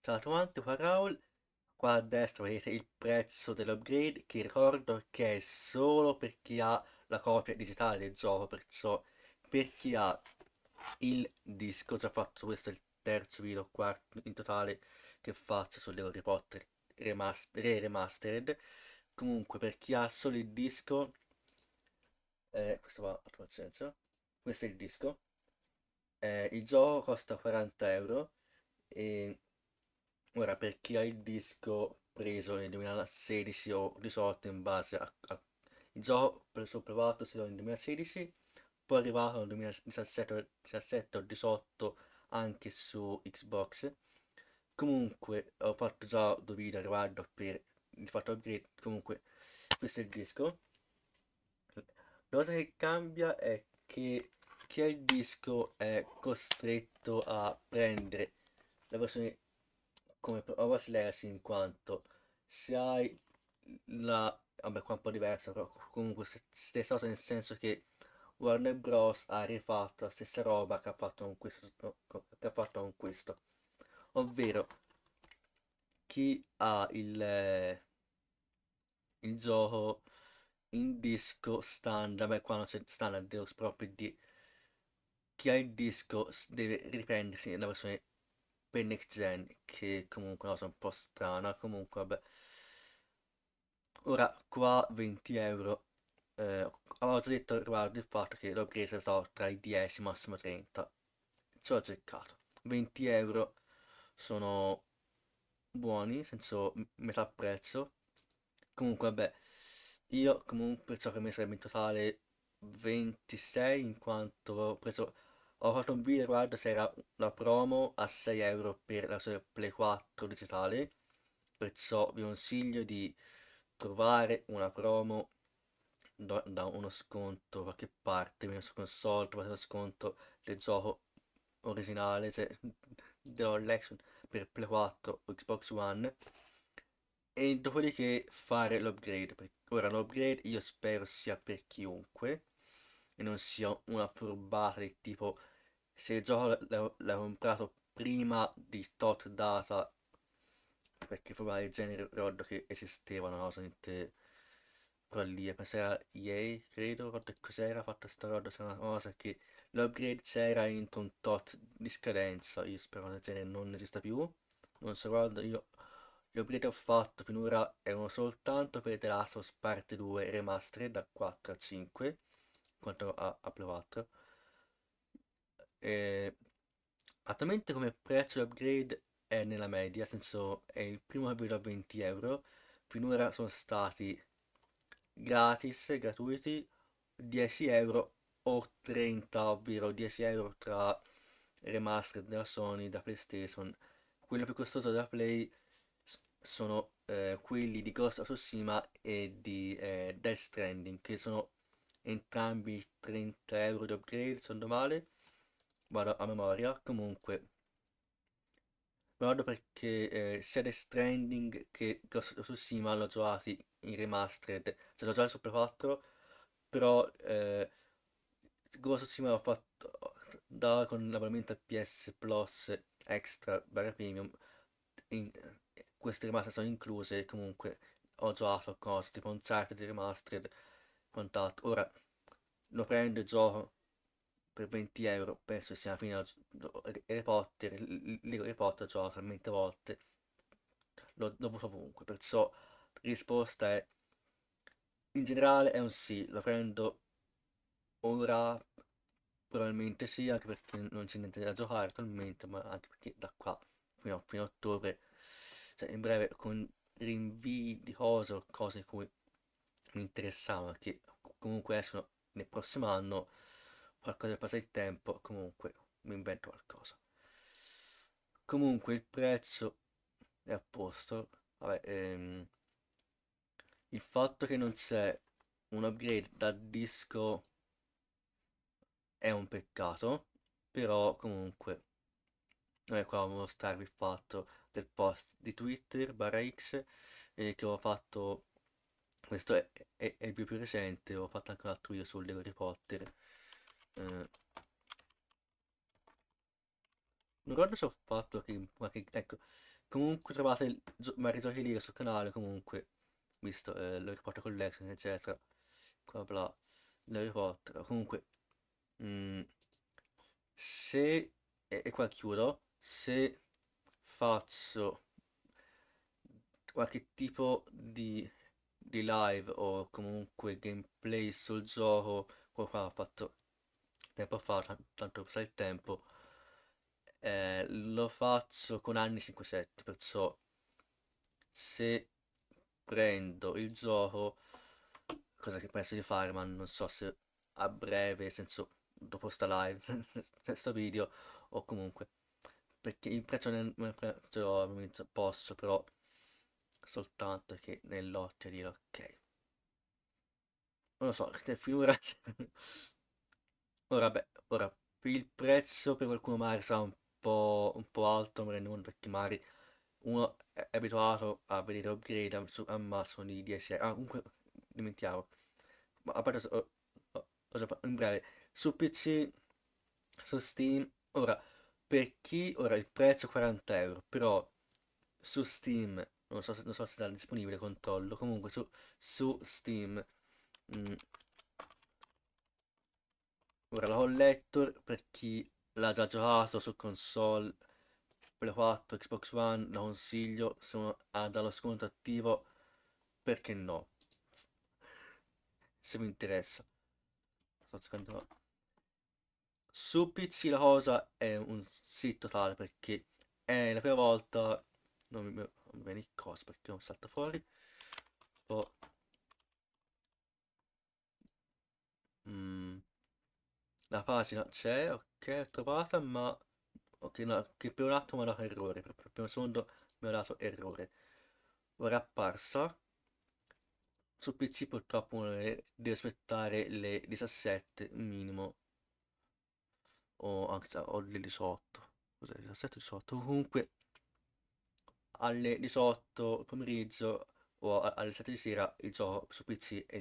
Ciao a tutti, qua Raul. Qua a destra vedete il prezzo dell'upgrade che ricordo che è solo per chi ha la copia digitale del gioco, perciò per chi ha il disco, già fatto questo è il terzo video, quarto in totale che faccio sulle Harry Potter re remastered. Comunque per chi ha solo il disco, eh, questo va a pazienza, questo è il disco, eh, il gioco costa 40 euro e Ora, per chi ha il disco preso nel 2016 o 2018 in base a, a il gioco preso provato solo nel 2016, poi è arrivato nel 2017, 2017 o 2018 anche su Xbox. Comunque ho fatto già due video riguardo per il fatto upgrade, comunque questo è il disco. La cosa che cambia è che chi ha il disco è costretto a prendere la versione come Hogwarts Legacy in quanto se hai la... vabbè qua è un po' diversa però comunque stessa cosa nel senso che Warner Bros ha rifatto la stessa roba che ha fatto con questo, che ha fatto con questo. ovvero chi ha il, il gioco in disco standard, beh qua non c'è standard, deus proprio di chi ha il disco deve riprendersi nella versione per Nick Gen, che comunque è una cosa un po' strana, comunque vabbè. Ora, qua 20 euro, eh, avevo già detto riguardo il fatto che l'ho presa so, tra i 10 e massimo 30, ci ho cercato. 20 euro sono buoni, nel senso metà prezzo. Comunque vabbè, io comunque ciò che mi sarebbe in totale 26 in quanto ho preso ho fatto un video riguardo se era una promo a 6 euro per la sua Play 4 digitale, perciò vi consiglio di trovare una promo da, uno sconto qualche parte, quindi su console, trovate lo sconto del gioco originale, cioè della collection per Play 4 o Xbox One e dopodiché fare l'upgrade. Ora l'upgrade io spero sia per chiunque, e non sia una furbata del tipo se il gioco l'ho comprato prima di tot data perché furbate del genere ricordo che esistevano, no? Sente però lì, c'era era credo, ricordo cos'era fatta sta roba, se una cosa che l'upgrade c'era in un tot di scadenza, io spero che il genere non esista più, non so guarda, io gli upgrade che ho fatto finora uno soltanto per The Last of Us Part 2 Remastered da 4 a 5 quanto a, a Pro attualmente come prezzo di upgrade è nella media nel senso è il primo avvio a 20 euro finora sono stati gratis gratuiti 10 euro o 30 ovvero 10 euro tra remastered della Sony da PlayStation quello più costoso da Play sono eh, quelli di Ghost of Tsushima e di eh, Death Stranding che sono entrambi 30 euro di upgrade se non male vado a memoria comunque guardo perché eh, sia The Stranding che Ghost of Tsushima l'ho giocato in remastered se cioè, l'ho già 4 però eh, Ghost of Tsushima l'ho fatto da con l'abbonamento al PS Plus Extra barra Premium in, queste remastered sono incluse comunque ho giocato a cose tipo un di remastered scontato. Ora lo prendo e gioco per 20 euro, penso sia fino a Harry Potter, Harry Potter gioco talmente volte, l'ho, dovuto ovunque, perciò la risposta è, in generale è un sì, lo prendo ora, probabilmente sì, anche perché non c'è niente da giocare attualmente, ma anche perché da qua fino a, fino a ottobre, cioè in breve con rinvii di cose o cose cui mi interessavano, che comunque adesso nel prossimo anno qualcosa passa il tempo comunque mi invento qualcosa comunque il prezzo è a posto Vabbè, ehm, il fatto che non c'è un upgrade da disco è un peccato però comunque eh, qua volevo mostrarvi il fatto del post di Twitter barra X eh, che ho fatto questo è, è, è, il più recente, ho fatto anche un altro video sull'Harry Potter. Eh, non ricordo se ho fatto che, ma che, ecco, comunque trovate vari giochi lì sul canale, comunque, visto eh, l'Harry Potter Collection, eccetera, qua bla, l'Harry Potter, comunque, mh, mm, se, e, e qua chiudo, se faccio qualche tipo di di live o comunque gameplay sul gioco qualcuno ho fatto tempo fa tanto per il tempo eh, lo faccio con anni 5-7 perciò se prendo il gioco cosa che penso di fare ma non so se a breve nel senso dopo questa live questo video o comunque perché il prezzo, cioè, non il posso però soltanto che nell'occhio dire ok. Non lo so, che cioè, figura... Cioè. ora beh, ora il prezzo per qualcuno magari sarà un po', un po alto, ma rendo conto perché magari uno è abituato a vedere upgrade a, su, a massimo di DSI. Ah, comunque, dimentichiamo. Ma a parte, oh, oh, in breve, su PC, su Steam, ora, per chi, ora il prezzo è 40 euro, però su Steam non so, se, non so se sarà disponibile, controllo. Comunque su, su Steam. Mm. Ora la Collector per chi l'ha già giocato su console Play 4, Xbox One, la consiglio, se uno ha dallo lo sconto attivo, perché no? Se mi interessa. Sto cercando... Su PC la cosa è un sì totale perché è la prima volta... Non mi bene il cross perché non salta fuori oh. mm. la pagina c'è ok è trovata ma ok no, che per un attimo mi ha dato errore per, il primo secondo mi ha dato errore ora è apparsa su pc purtroppo uno deve aspettare le 17 minimo o anche o le 18 cos'è 17 18 comunque alle 18 pomeriggio o alle 7 di sera il gioco su PC è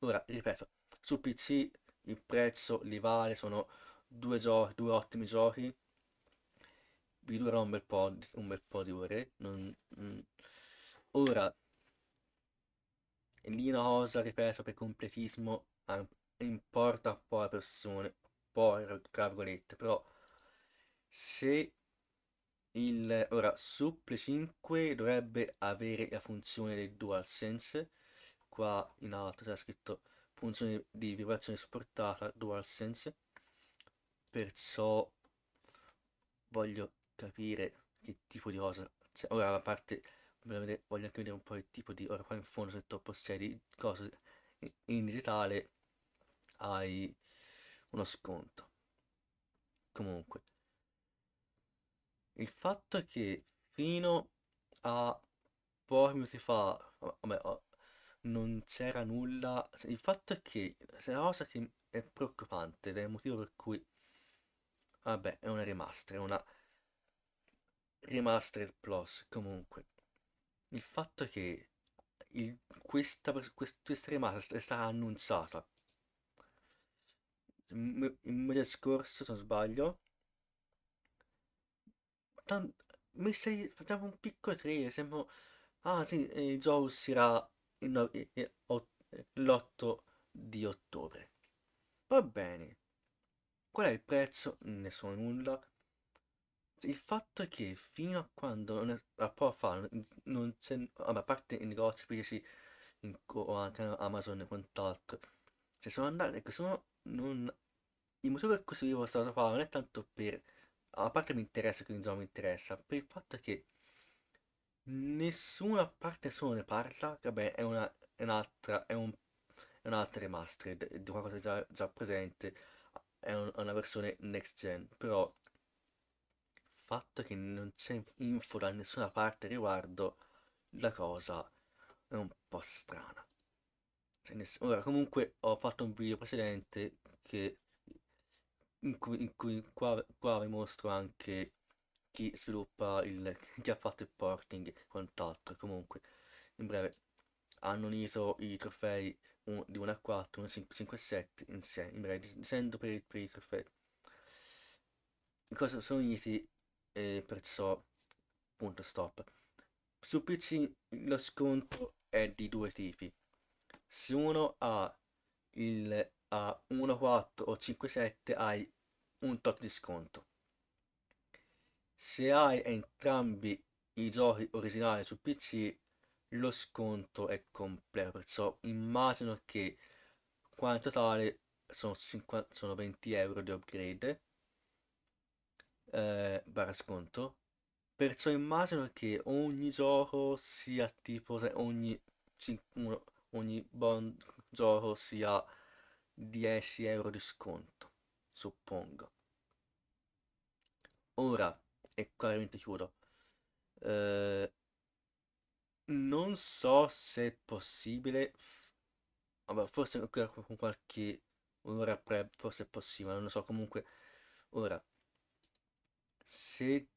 Ora, ripeto, su PC il prezzo li vale, sono due, giochi, due ottimi giochi, vi durerà un bel po', di, un bel po di ore. Non, mm. Ora, lì una cosa, ripeto, per completismo, importa un po' le persone, poi, tra virgolette, però se il, ora, Supple 5 dovrebbe avere la funzione del dual sense qua in alto c'è scritto funzione di vibrazione supportata sense perciò voglio capire che tipo di cosa, cioè, ora la parte, voglio anche vedere un po' il tipo di, ora qua in fondo se troppo serie cose, in, in digitale hai uno sconto, comunque il fatto è che fino a pochi minuti fa, vabbè, non c'era nulla. Cioè, il fatto è che è una cosa che è preoccupante ed è il motivo per cui, vabbè, è una remaster, è una remaster plus comunque. Il fatto è che il, questa, quest, questa remaster è stata annunciata il mese scorso, se non sbaglio, tanto, messa facciamo un piccolo trailer, sembra... Ah sì, eh, gioco uscirà no, eh, eh, l'8 di ottobre. Va bene. Qual è il prezzo? Ne so nulla. Il fatto è che fino a quando, non è, a poco fa, non c'è, vabbè, a parte i negozi, perché sì, o anche Amazon e quant'altro, se sono andati, ecco, sono, non, il motivo per cui seguivo questa cosa qua non è tanto per a parte mi interessa che ogni giorno mi interessa, per il fatto che nessuna parte solo ne parla, vabbè è, una, è un'altra, è, un, è un'altra remastered, è una cosa già, già presente, è, un, è, una versione next gen, però il fatto che non c'è info da nessuna parte riguardo la cosa è un po' strana. Cioè, ora comunque ho fatto un video precedente che in cui, in cui qua, qua vi mostro anche chi sviluppa il chi ha fatto il porting e quant'altro. Comunque, in breve, hanno unito i trofei un, di 1 a 4, 1 a 5, 5 a 7 insieme, in breve, essendo per, per, i trofei. Cosa sono uniti e eh, perciò punto stop. Su PC lo sconto è di due tipi. Se uno ha il a 1,4 o 5,7 hai un tot di sconto. Se hai entrambi i giochi originali su PC, lo sconto è completo, perciò immagino che qua in totale sono, 50, sono 20 euro di upgrade eh, barra sconto. Perciò immagino che ogni gioco sia tipo, ogni, ogni buon gioco sia 10 euro di sconto, suppongo. Ora, e qua veramente chiudo, eh, non so se è possibile, vabbè, forse ancora con qualche ora pre, forse è possibile, non lo so, comunque, ora, se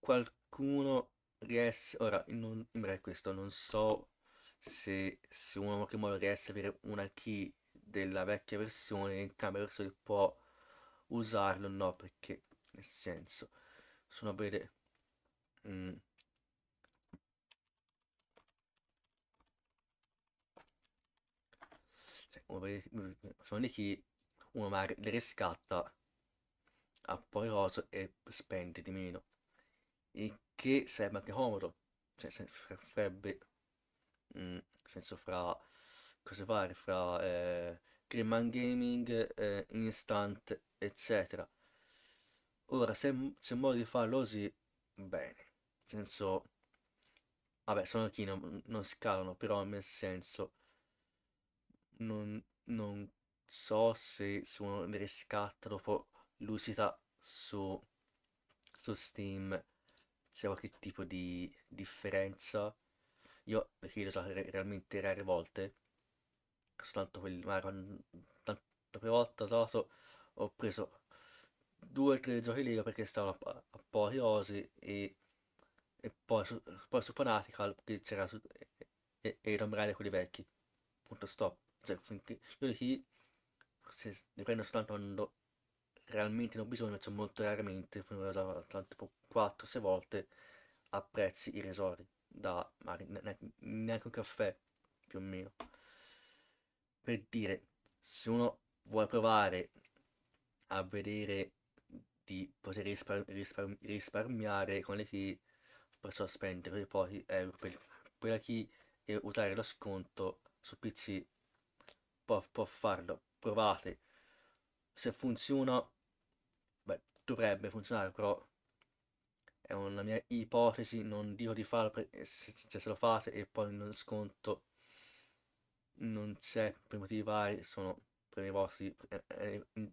qualcuno riesce, ora, non, in questo, non so se, se uno uomo che muore riesce ad avere una key della vecchia versione entrambe le persone può usarlo no perché nel senso sono per mm. mm. sono di chi uno magari le riscatta a poi rosa e spende di meno il che sarebbe anche comodo cioè farebbe mm, senso fra cosa vari fra eh, Greenman Gaming, eh, Instant, eccetera. Ora, se, se muore di farlo così, bene. Nel senso, vabbè, sono chi non, non scalano, però nel senso, non, non so se mi riscatta dopo l'usita su, su Steam c'è qualche tipo di differenza. Io perché l'ho usato realmente rare volte tanto quelli, ma, tante volte Toto ho preso due o tre giochi lì perché stavano a, a pochi osi e, e poi, su, poi su Fanatical che c'era su, e, e, e quelli vecchi. Punto stop. Cioè, finché, io li, chi, se ne prendo soltanto quando realmente non ho bisogno, cioè molto raramente, ne ho tipo 4-6 volte a prezzi irrisori da neanche un caffè più o meno per dire, se uno vuole provare a vedere di poter rispar- rispar- risparmiare con le fee, perciò spendere pochi euro per, per la key e eh, usare lo sconto su PC, può, può farlo, provate. Se funziona, beh, dovrebbe funzionare, però è una mia ipotesi, non dico di farlo, se, se lo fate e poi non sconto non c'è per motivi vari, sono prevossi, eh, eh, eh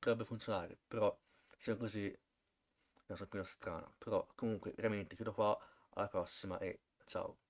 dovrebbe funzionare, però se è così è una sorpresa strana, però comunque veramente chiudo qua, alla prossima e ciao.